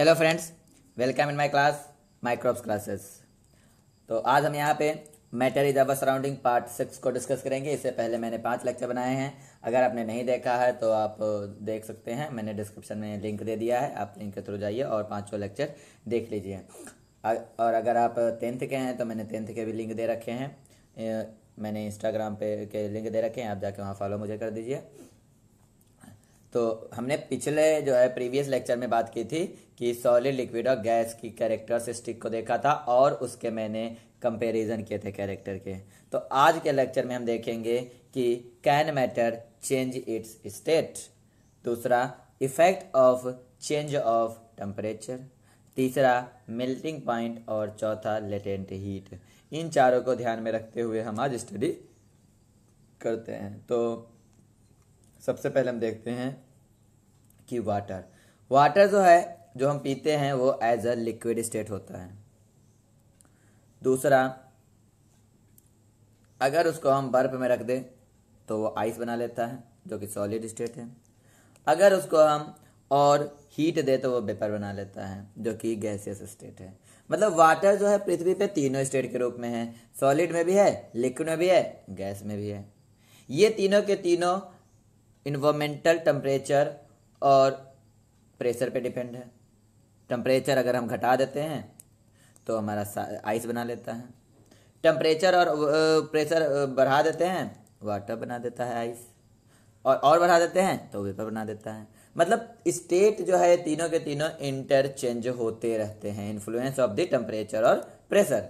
Hello friends welcome in my class microbes classes तो आज हम यहाँ पे matter is our surrounding part six को डिस्कस करेंगे इससे पहले मैंने पांच लेक्चर बनाए हैं अगर आपने नहीं देखा है तो आप देख सकते हैं मैंने डिस्क्रिप्शन में लिंक दे दिया है आप लिंक के थ्रू जाइए और पाँचों लेक्चर देख लीजिए और अगर आप टेंथ के हैं तो मैंने टेंथ के भी लिंक दे रखे हैं मैंने इंस्टाग्राम पे के लिंक दे रखे हैं आप जाके वहाँ फॉलो मुझे कर दीजिए तो हमने पिछले जो है प्रीवियस लेक्चर में बात की थी कि सॉलिड लिक्विड और गैस की कैरेक्टरिस्टिक को देखा था और उसके मैंने कंपैरिजन किए थे कैरेक्टर के तो आज के लेक्चर में हम देखेंगे कि can matter change its state दूसरा effect of change of temperature तीसरा मेल्टिंग पॉइंट और चौथा लेटेंट हीट इन चारों को ध्यान में रखते हुए हम आज स्टडी करते हैं तो सबसे पहले हम देखते हैं कि वाटर वाटर जो है जो हम पीते हैं वो एज अ लिक्विड स्टेट होता है दूसरा अगर उसको हम बर्फ में रख दें तो वो आइस बना लेता है जो कि सॉलिड स्टेट है अगर उसको हम और हीट दे तो वो बेपर बना लेता है जो कि गैसियस स्टेट है मतलब वाटर जो है पृथ्वी पे तीनों स्टेट के रूप में है सॉलिड में भी है लिक्विड में भी है गैस में भी है ये तीनों के तीनों इन्वामेंटल टम्परेचर और प्रेशर पे डिपेंड है टेम्परेचर अगर हम घटा देते हैं तो हमारा आइस बना लेता है टम्परेचर और प्रेशर बढ़ा देते हैं वाटर बना देता है आइस और और बढ़ा देते हैं तो वेपर बना देता है मतलब स्टेट जो है तीनों के तीनों इंटरचेंज होते रहते हैं इन्फ्लुएंस ऑफ द टेम्परेचर और प्रेशर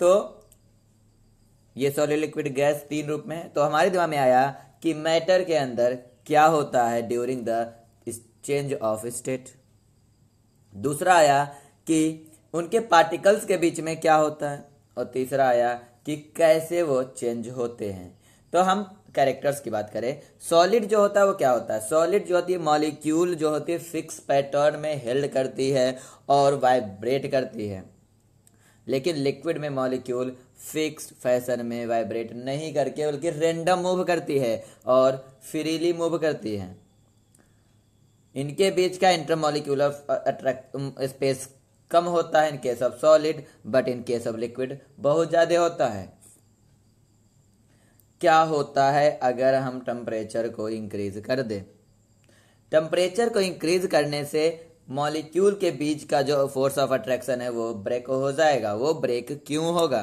तो ये सॉलिड लिक्विड गैस तीन रूप में तो हमारे दिमाग में आया कि मैटर के अंदर क्या होता है during the change of state दूसरा आया कि उनके पार्टिकल्स के बीच में क्या होता है और तीसरा आया कि कैसे वो चेंज होते हैं तो हम कैरेक्टर्स की बात करें सॉलिड जो होता है वो क्या होता है सॉलिड जो होती है मॉलिक्यूल जो होती है फिक्स पैटर्न में हेल्ड करती है और वाइब्रेट करती है लेकिन लिक्विड में मॉलिक्यूल फिक्स्ड फैशन में वाइब्रेट नहीं करके बल्कि रेंडम मूव करती है और फ्रीली मूव करती है इनके बीच का इंटरमोलिकुलर अट्रैक्ट स्पेस कम होता है in case of solid but in case of liquid बहुत ज़्यादा होता है क्या होता है अगर हम टेम्परेचर को इंक्रीज कर दे टेम्परेचर को इंक्रीज करने से मॉलिक्यूल के बीच का जो फोर्स ऑफ अट्रैक्शन है वो ब्रेक हो जाएगा वो ब्रेक क्यों होगा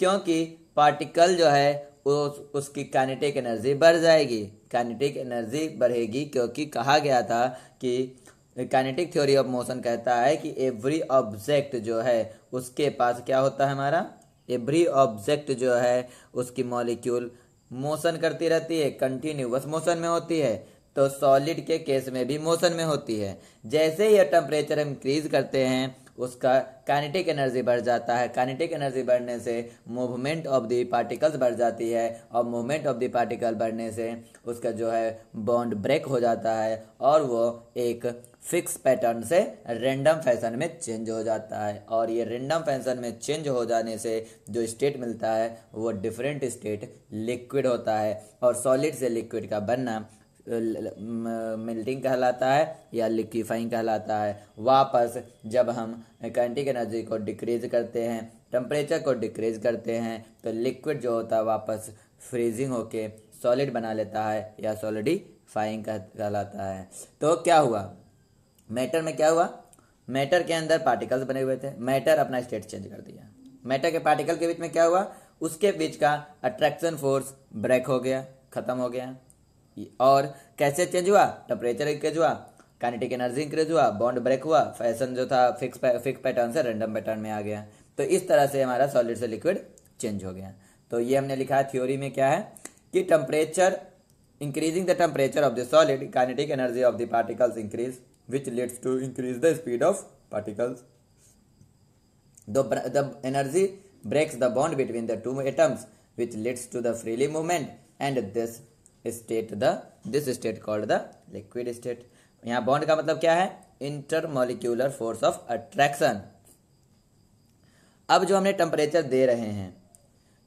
क्योंकि पार्टिकल जो है उस, उसकी काइनेटिक एनर्जी बढ़ जाएगी काइनेटिक एनर्जी बढ़ेगी क्योंकि कहा गया था कि काइनेटिक थ्योरी ऑफ मोशन कहता है कि एवरी ऑब्जेक्ट जो है उसके पास क्या होता है हमारा एवरी ऑब्जेक्ट जो है उसकी मॉलिक्यूल मोशन करती रहती है कंटिन्यूस मोशन में होती है तो सॉलिड के केस में भी मोशन में होती है जैसे ही टेम्परेचर इंक्रीज करते हैं उसका काइनेटिक एनर्जी बढ़ जाता है काइनेटिक एनर्जी बढ़ने से मूवमेंट ऑफ द पार्टिकल्स बढ़ जाती है और मूवमेंट ऑफ द पार्टिकल बढ़ने से उसका जो है बॉन्ड ब्रेक हो जाता है और वो एक फिक्स पैटर्न से रेंडम फैशन में चेंज हो जाता है और ये रेंडम फैशन में चेंज हो जाने से जो स्टेट मिलता है वो डिफरेंट स्टेट लिक्विड होता है और सॉलिड से लिक्विड का बनना मेल्टिंग कहलाता है या लिक्विफाइंग कहलाता है वापस जब हम काइनेटिक एनर्जी को डिक्रीज करते हैं टेम्परेचर को डिक्रीज करते हैं तो लिक्विड जो होता है वापस फ्रीजिंग होके सॉलिड बना लेता है या सॉलिडिफाइंग कहलाता है तो क्या हुआ मैटर में क्या हुआ मैटर के अंदर पार्टिकल्स बने हुए थे मैटर अपना स्टेट चेंज कर दिया मैटर के पार्टिकल के बीच में क्या हुआ उसके बीच का अट्रैक्शन फोर्स ब्रेक हो गया खत्म हो गया और कैसे चेंज हुआ टेम्परेचर इंक्रेज हुआ काइनेटिक एनर्जी इंक्रेज हुआ बॉन्ड ब्रेक हुआ फैशन जो था फिक्स फिक्स पैटर्न से रेंडम पैटर्न में आ गया तो इस तरह से हमारा सॉलिड से लिक्विड चेंज हो गया तो ये हमने लिखा है थ्योरी में क्या है कि temperature increasing the temperature of the solid kinetic energy of the particles increase which leads to increase the speed of particles the energy breaks the bond between the two atoms which leads to the freely movement and this state the this state called the liquid state यहाँ bond का मतलब क्या है intermolecular force of attraction अब जो हमने temperature दे रहे हैं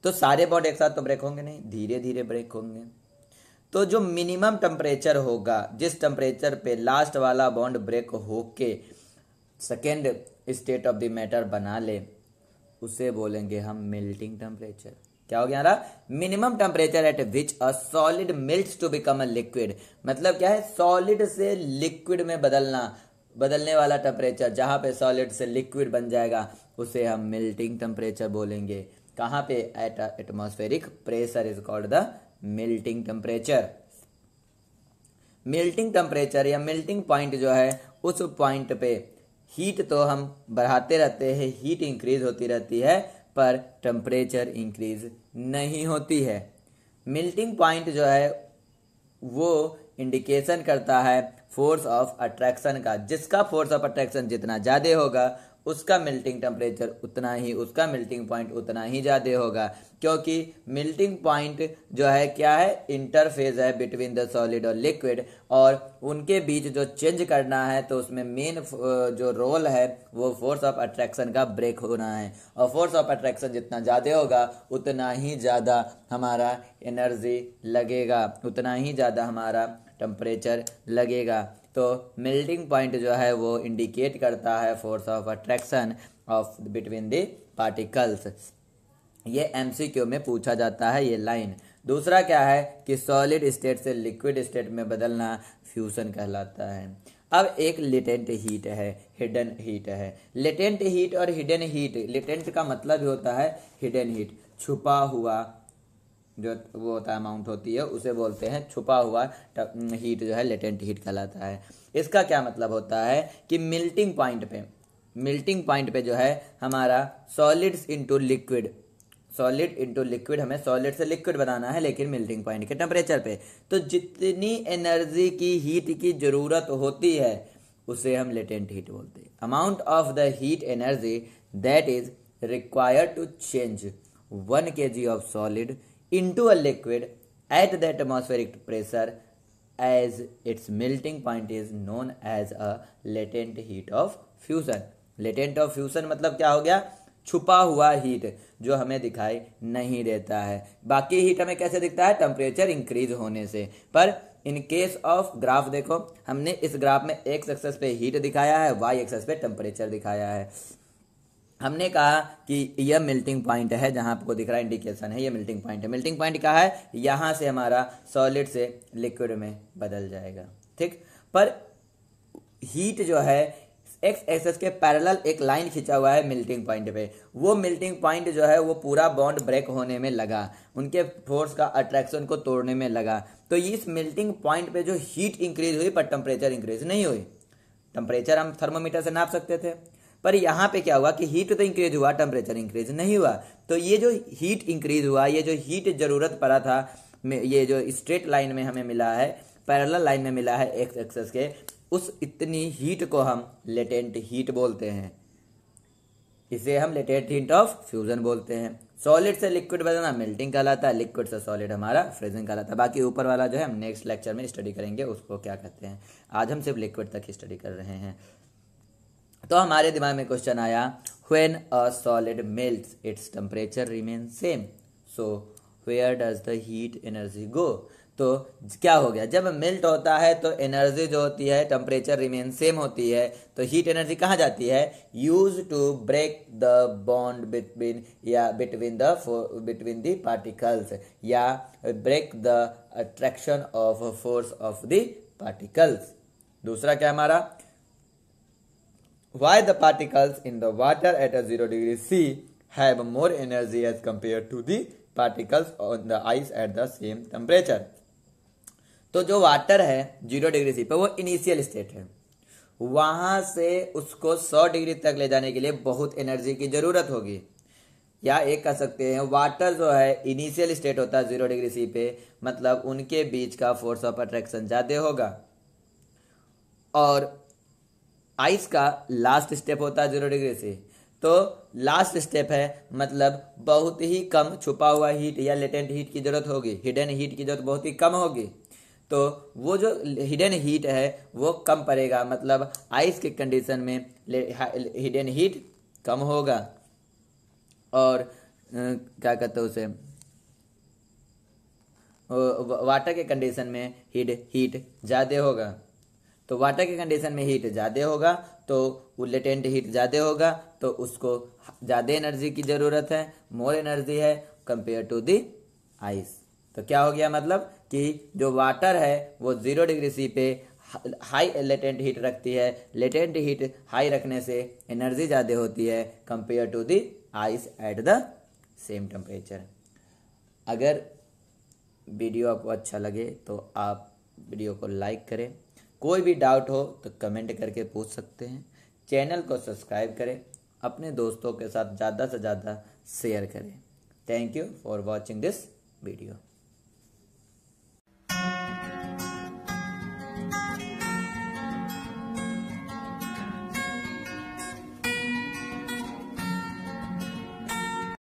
तो सारे बॉन्ड एक साथ तो ब्रेक होंगे नहीं धीरे धीरे ब्रेक होंगे तो जो मिनिमम टेम्परेचर होगा जिस टेम्परेचर पे लास्ट वाला बॉन्ड ब्रेक होके second state of the matter बना ले उसे बोलेंगे हम मेल्टिंग टेम्परेचर क्या हो गया minimum temperature at which a solid melt to become a liquid मतलब क्या है सॉलिड से लिक्विड में बदलना बदलने वाला टेम्परेचर जहां पे सॉलिड से लिक्विड बन जाएगा उसे हम मिल्टिंग टेम्परेचर बोलेंगे कहां पे at atmospheric pressure is called the melting temperature melting temperature या मिल्टिंग पॉइंट जो है उस पॉइंट पे हीट तो हम बढ़ाते रहते हैं हीट इंक्रीज होती रहती है पर टेम्परेचर इंक्रीज नहीं होती है मिल्टिंग पॉइंट जो है वो इंडिकेशन करता है फोर्स ऑफ अट्रैक्शन का जिसका फोर्स ऑफ अट्रैक्शन जितना ज़्यादा होगा उसका मेल्टिंग टेम्परेचर उतना ही उसका मेल्टिंग पॉइंट उतना ही ज़्यादा होगा क्योंकि मेल्टिंग पॉइंट जो है क्या है इंटरफेज है बिटवीन द सॉलिड और लिक्विड और उनके बीच जो चेंज करना है तो उसमें मेन जो रोल है वो फोर्स ऑफ अट्रैक्शन का ब्रेक होना है और फोर्स ऑफ अट्रैक्शन जितना ज़्यादा होगा उतना ही ज़्यादा हमारा एनर्जी लगेगा उतना ही ज़्यादा हमारा टेम्परेचर लगेगा तो मेल्टिंग पॉइंट जो है वो इंडिकेट करता है force of attraction of between the particles ये एमसीक्यू में पूछा जाता है ये लाइन दूसरा क्या है कि सॉलिड स्टेट से लिक्विड स्टेट में बदलना फ्यूजन कहलाता है अब एक लेटेंट हीट है हिडन हीट है लेटेंट हीट और हिडन हीट लेटेंट का मतलब ही होता है हिडन हीट छुपा हुआ जो वो होता है अमाउंट होती है उसे बोलते हैं छुपा हुआ हीट जो है लेटेंट हीट कहलाता है इसका क्या मतलब होता है कि मिल्टिंग पॉइंट पे मिल्टिंग पॉइंट पे जो है हमारा solids into liquid solid into liquid हमें सॉलिड से लिक्विड बनाना है लेकिन मिल्टिंग पॉइंट के टेम्परेचर पे तो जितनी एनर्जी की हीट की ज़रूरत होती है उसे हम लेटेंट हीट बोलते हैं amount of the heat energy that is required to change one K G of solid into a liquid at the atmospheric pressure as its melting point is known as a latent heat of fusion latent of fusion मतलब क्या हो गया छुपा हुआ heat जो हमें दिखाई नहीं देता है बाकी हीट हमें कैसे दिखता है टेम्परेचर इंक्रीज होने से पर इन केस ऑफ ग्राफ देखो हमने इस ग्राफ में एक्स एक्सेस पे हीट दिखाया है वाई एक्सेस पे टेम्परेचर दिखाया है हमने कहा कि यह मेल्टिंग पॉइंट है जहां आपको दिख रहा है इंडिकेशन है यह मेल्टिंग पॉइंट है मेल्टिंग पॉइंट क्या है यहां से हमारा सॉलिड से लिक्विड में बदल जाएगा ठीक पर हीट जो है एक्स एक्सेस के पैरेलल एक लाइन खींचा हुआ है मिल्टिंग पॉइंट पे वो मिल्टिंग पॉइंट जो है वो पूरा बॉन्ड ब्रेक होने में लगा उनके फोर्स का अट्रैक्शन को तोड़ने में लगा तो इस मिल्टिंग पॉइंट पे जो हीट इंक्रीज हुई पर टेम्परेचर इंक्रीज नहीं हुई टेम्परेचर हम थर्मोमीटर से नाप सकते थे पर यहाँ पे क्या हुआ कि हीट तो इंक्रीज हुआ टेम्परेचर इंक्रीज नहीं हुआ तो ये जो हीट इंक्रीज हुआ ये जो हीट जरूरत पड़ा था ये जो स्ट्रेट लाइन में हमें मिला है पैरल लाइन में मिला है एक्स एक्सेस के उस इतनी हीट को हम लेटेंट हीट बोलते हैं इसे हम लेटेंट हीट ऑफ फ्यूजन बोलते हैं सॉलिड से लिक्विड बदलना मेल्टिंग कहलाता है लिक्विड से सॉलिड हमारा फ्रीजिंग कहलाता है बाकी ऊपर वाला जो है हम नेक्स्ट लेक्चर में स्टडी करेंगे उसको क्या कहते हैं आज हम सिर्फ लिक्विड तक स्टडी कर रहे हैं तो हमारे दिमाग में क्वेश्चन आया when a solid melt its temperature remain same so where does the heat energy go तो क्या हो गया जब मेल्ट होता है तो एनर्जी जो होती है टेम्परेचर रिमेन सेम होती है तो हीट एनर्जी कहाँ जाती है use to break the bond between या between the between the particles या break the attraction of force of the particles दूसरा क्या हमारा why the particles in the water at a 0 degree C have more energy as compared to the particles on the ice at the same temperature. तो जो water है zero degree C पर वो initial state है वहां से उसको सौ डिग्री तक ले जाने के लिए बहुत एनर्जी की ज़रूरत होगी या एक कह सकते हैं वाटर जो है इनिशियल स्टेट होता है जीरो डिग्री सी पे मतलब उनके बीच का फोर्स ऑफ अट्रैक्शन ज़्यादा होगा और आइस का लास्ट स्टेप होता है जीरो डिग्री से तो लास्ट स्टेप है मतलब बहुत ही कम छुपा हुआ हीट या लेटेंट हीट की ज़रूरत होगी हिडन हीट की ज़रूरत बहुत ही कम होगी तो वो जो हिडन हीट है वो कम पड़ेगा मतलब आइस के कंडीशन में हिडन हीट कम होगा और क्या कहते हैं उसे वाटर के कंडीशन में हीट हीट ज़्यादा होगा तो वाटर के कंडीशन में हीट ज़्यादा होगा तो लेटेंट हीट ज़्यादा होगा तो उसको ज़्यादा एनर्जी की ज़रूरत है मोर एनर्जी है कंपेयर टू दी आइस तो क्या हो गया मतलब कि जो वाटर है वो ज़ीरो डिग्री सी पे हाई लेटेंट हीट रखती है लेटेंट हीट हाई रखने से एनर्जी ज़्यादा होती है compare to the ice at the same temperature अगर वीडियो आपको अच्छा लगे तो आप वीडियो को लाइक करें कोई भी डाउट हो तो कमेंट करके पूछ सकते हैं चैनल को सब्सक्राइब करें अपने दोस्तों के साथ ज़्यादा से ज़्यादा शेयर करें thank you for watching this video